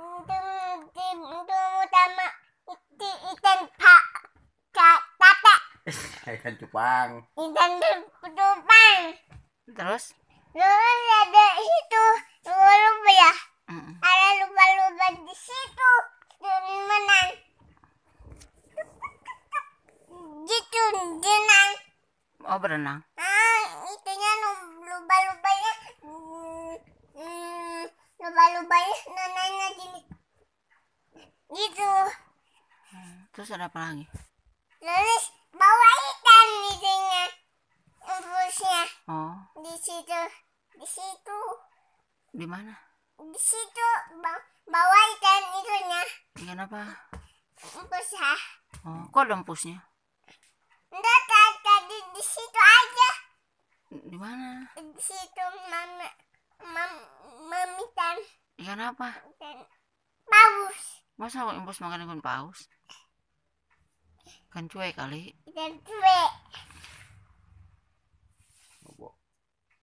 itu ikan pak cupang. Ikan cupang. Terus? Terus ada itu lupa lupa ya. Mm. Ada lupa lupa di situ. Dari mana? Gitu, jenang Oh berenang. Ah, itunya lupa lupa lupa-lupa ya neneknya gini gitu terus ada apa lagi terus bawa ikan sini rebusnya oh di situ di situ di mana di situ bawa ikan itunya ikan apa empus ya oh kok ada empusnya enggak tadi di situ aja di mana di situ mama mama Ikan apa? Paus. Masa aku impos makan ikan paus? Ikan cuek kali. Ikan cuek.